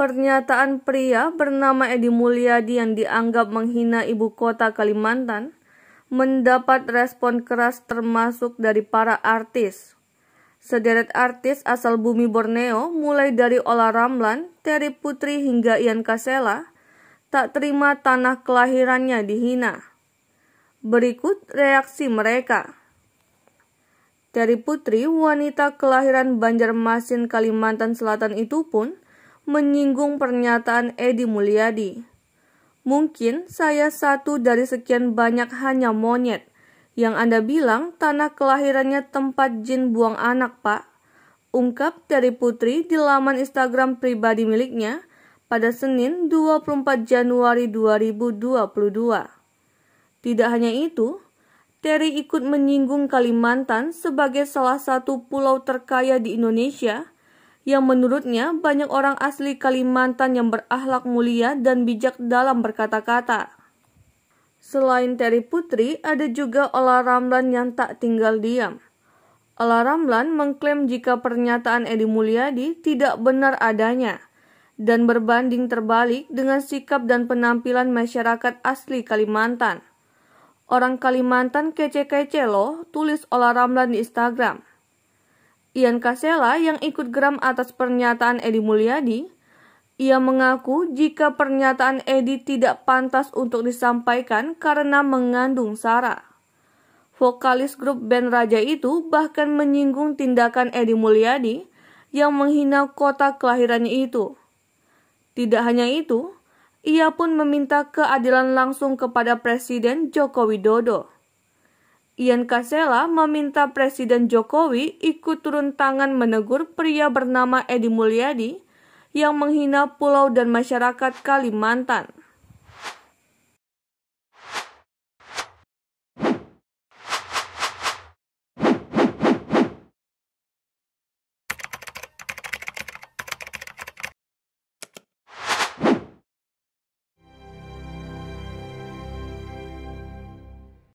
Pernyataan pria bernama Edi Mulyadi yang dianggap menghina ibu kota Kalimantan mendapat respon keras termasuk dari para artis. Sederet artis asal bumi Borneo mulai dari Ola Ramlan, Terry Putri hingga Ian Kasela tak terima tanah kelahirannya dihina. Berikut reaksi mereka. Terry Putri, wanita kelahiran Banjarmasin, Kalimantan Selatan itu pun menyinggung pernyataan Edi Mulyadi. Mungkin saya satu dari sekian banyak hanya monyet yang Anda bilang tanah kelahirannya tempat jin buang anak, Pak. Ungkap dari Putri di laman Instagram pribadi miliknya pada Senin 24 Januari 2022. Tidak hanya itu, Terry ikut menyinggung Kalimantan sebagai salah satu pulau terkaya di Indonesia yang menurutnya banyak orang asli Kalimantan yang berakhlak mulia dan bijak dalam berkata-kata. Selain Terry Putri, ada juga Ola Ramlan yang tak tinggal diam. Ola Ramlan mengklaim jika pernyataan Edi Mulyadi tidak benar adanya dan berbanding terbalik dengan sikap dan penampilan masyarakat asli Kalimantan. Orang Kalimantan kece-kece loh, tulis Ola Ramlan di Instagram. Ian Kasela yang ikut geram atas pernyataan Edi Mulyadi, ia mengaku jika pernyataan Edi tidak pantas untuk disampaikan karena mengandung sara. Vokalis grup band Raja itu bahkan menyinggung tindakan Edi Mulyadi yang menghina kota kelahirannya itu. Tidak hanya itu, ia pun meminta keadilan langsung kepada Presiden Joko Widodo. Ian Kasela meminta Presiden Jokowi ikut turun tangan menegur pria bernama Edi Mulyadi yang menghina pulau dan masyarakat Kalimantan.